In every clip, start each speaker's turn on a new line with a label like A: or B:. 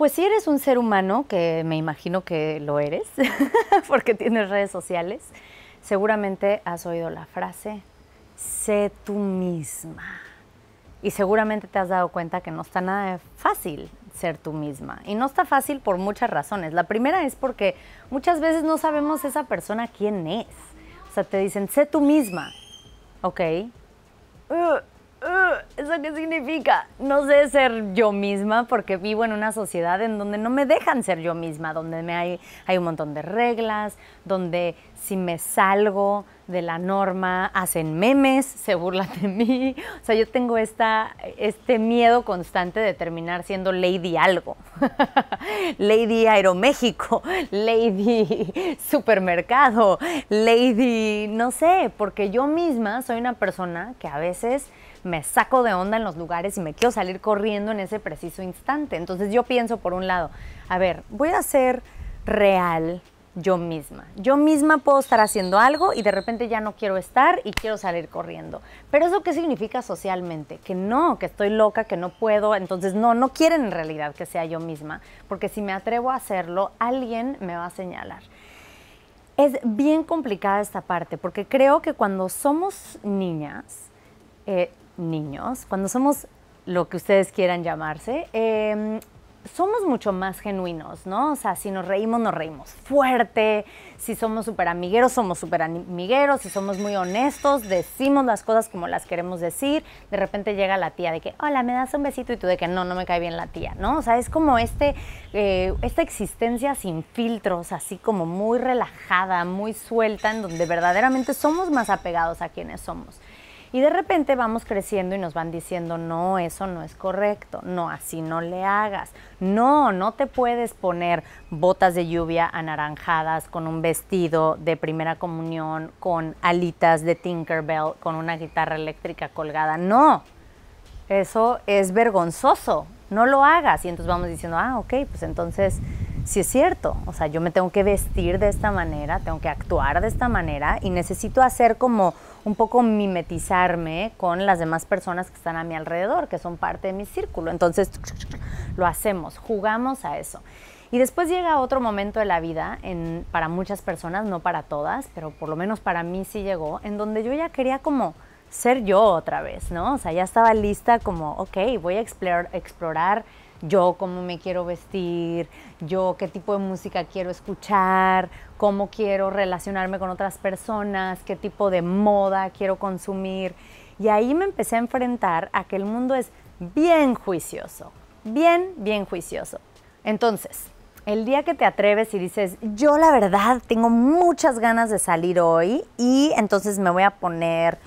A: Pues si eres un ser humano, que me imagino que lo eres, porque tienes redes sociales, seguramente has oído la frase, sé tú misma. Y seguramente te has dado cuenta que no está nada fácil ser tú misma. Y no está fácil por muchas razones. La primera es porque muchas veces no sabemos esa persona quién es. O sea, te dicen, sé tú misma. Ok. Uh, Uh, ¿Eso qué significa? No sé ser yo misma porque vivo en una sociedad en donde no me dejan ser yo misma, donde me hay, hay un montón de reglas, donde si me salgo de la norma hacen memes, se burlan de mí. O sea, yo tengo esta, este miedo constante de terminar siendo Lady algo. lady Aeroméxico, Lady Supermercado, Lady, no sé, porque yo misma soy una persona que a veces me saco de onda en los lugares y me quiero salir corriendo en ese preciso instante. Entonces yo pienso por un lado, a ver, voy a ser real yo misma. Yo misma puedo estar haciendo algo y de repente ya no quiero estar y quiero salir corriendo. Pero eso qué significa socialmente? Que no, que estoy loca, que no puedo. Entonces no, no quieren en realidad que sea yo misma, porque si me atrevo a hacerlo, alguien me va a señalar. Es bien complicada esta parte, porque creo que cuando somos niñas, eh, niños, cuando somos lo que ustedes quieran llamarse, em, somos mucho más genuinos, ¿no? O sea, si nos reímos, nos reímos fuerte, si somos súper amigueros, somos súper amigueros, si somos muy honestos, decimos las cosas como las queremos decir, de repente llega la tía de que, hola, me das un besito y tú de que no, no me cae bien la tía, ¿no? O sea, es como este, eh, esta existencia sin filtros, así como muy relajada, muy suelta, en donde verdaderamente somos más apegados a quienes somos. Y de repente vamos creciendo y nos van diciendo, no, eso no es correcto, no, así no le hagas, no, no te puedes poner botas de lluvia anaranjadas con un vestido de primera comunión, con alitas de Tinkerbell, con una guitarra eléctrica colgada, no, eso es vergonzoso, no lo hagas. Y entonces vamos diciendo, ah, ok, pues entonces sí es cierto, o sea, yo me tengo que vestir de esta manera, tengo que actuar de esta manera y necesito hacer como un poco mimetizarme con las demás personas que están a mi alrededor, que son parte de mi círculo. Entonces, lo hacemos, jugamos a eso. Y después llega otro momento de la vida, para muchas personas, no para todas, pero por lo menos para mí sí llegó, en donde yo ya quería como ser yo otra vez, ¿no? O sea, ya estaba lista como, ok, voy a explorar yo cómo me quiero vestir, yo qué tipo de música quiero escuchar, cómo quiero relacionarme con otras personas, qué tipo de moda quiero consumir. Y ahí me empecé a enfrentar a que el mundo es bien juicioso, bien, bien juicioso. Entonces, el día que te atreves y dices, yo la verdad tengo muchas ganas de salir hoy y entonces me voy a poner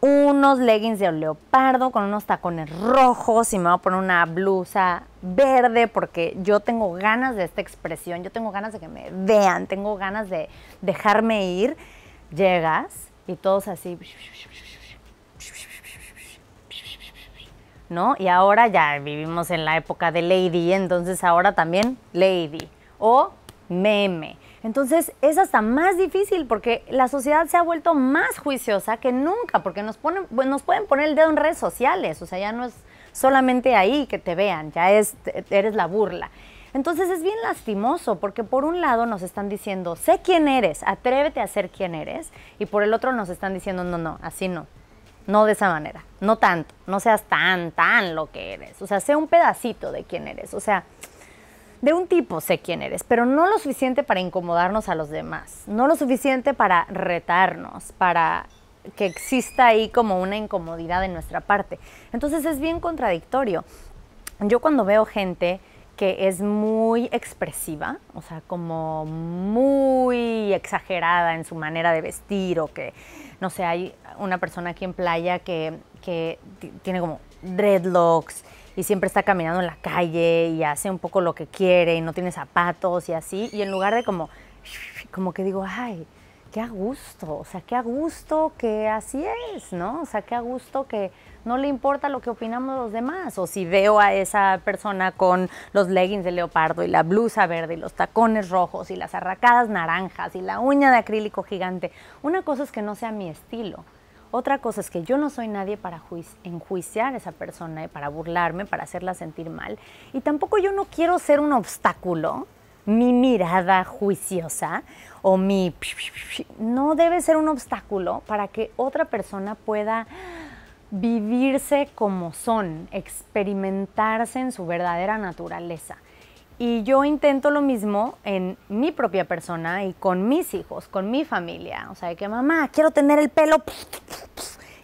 A: unos leggings de leopardo con unos tacones rojos y me voy a poner una blusa verde porque yo tengo ganas de esta expresión, yo tengo ganas de que me vean, tengo ganas de dejarme ir. Llegas y todos así, ¿no? Y ahora ya vivimos en la época de Lady, entonces ahora también Lady o meme. Entonces es hasta más difícil porque la sociedad se ha vuelto más juiciosa que nunca, porque nos, ponen, nos pueden poner el dedo en redes sociales, o sea, ya no es solamente ahí que te vean, ya es, eres la burla. Entonces es bien lastimoso porque por un lado nos están diciendo, sé quién eres, atrévete a ser quién eres, y por el otro nos están diciendo, no, no, así no, no de esa manera, no tanto, no seas tan, tan lo que eres, o sea, sé un pedacito de quién eres, o sea, de un tipo sé quién eres, pero no lo suficiente para incomodarnos a los demás, no lo suficiente para retarnos, para que exista ahí como una incomodidad en nuestra parte. Entonces es bien contradictorio. Yo cuando veo gente que es muy expresiva, o sea, como muy exagerada en su manera de vestir o que, no sé, hay una persona aquí en playa que, que tiene como dreadlocks y siempre está caminando en la calle y hace un poco lo que quiere y no tiene zapatos y así. Y en lugar de como, como que digo, ay, qué a gusto, o sea, qué a gusto que así es, ¿no? O sea, qué a gusto que no le importa lo que opinamos los demás. O si veo a esa persona con los leggings de leopardo y la blusa verde y los tacones rojos y las arracadas naranjas y la uña de acrílico gigante. Una cosa es que no sea mi estilo. Otra cosa es que yo no soy nadie para enjuiciar a esa persona, para burlarme, para hacerla sentir mal. Y tampoco yo no quiero ser un obstáculo. Mi mirada juiciosa o mi... No debe ser un obstáculo para que otra persona pueda vivirse como son, experimentarse en su verdadera naturaleza. Y yo intento lo mismo en mi propia persona y con mis hijos, con mi familia. O sea, que mamá, quiero tener el pelo.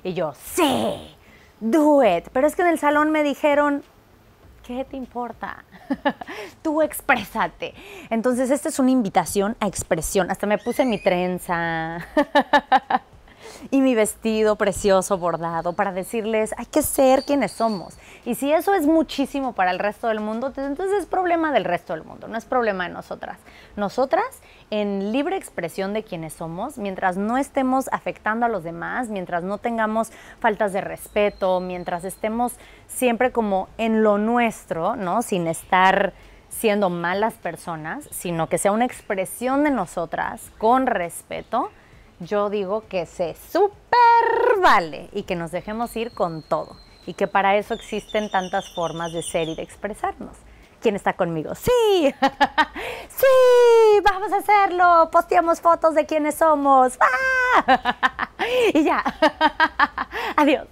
A: Y yo, sí, do it. Pero es que en el salón me dijeron, ¿qué te importa? Tú exprésate. Entonces, esta es una invitación a expresión. Hasta me puse mi trenza. y mi vestido precioso bordado para decirles, hay que ser quienes somos. Y si eso es muchísimo para el resto del mundo, pues entonces es problema del resto del mundo, no es problema de nosotras. Nosotras, en libre expresión de quienes somos, mientras no estemos afectando a los demás, mientras no tengamos faltas de respeto, mientras estemos siempre como en lo nuestro, ¿no? Sin estar siendo malas personas, sino que sea una expresión de nosotras con respeto, yo digo que se super vale y que nos dejemos ir con todo y que para eso existen tantas formas de ser y de expresarnos. ¿Quién está conmigo? Sí, sí, vamos a hacerlo. Posteamos fotos de quiénes somos. ¡Ah! y ya. Adiós.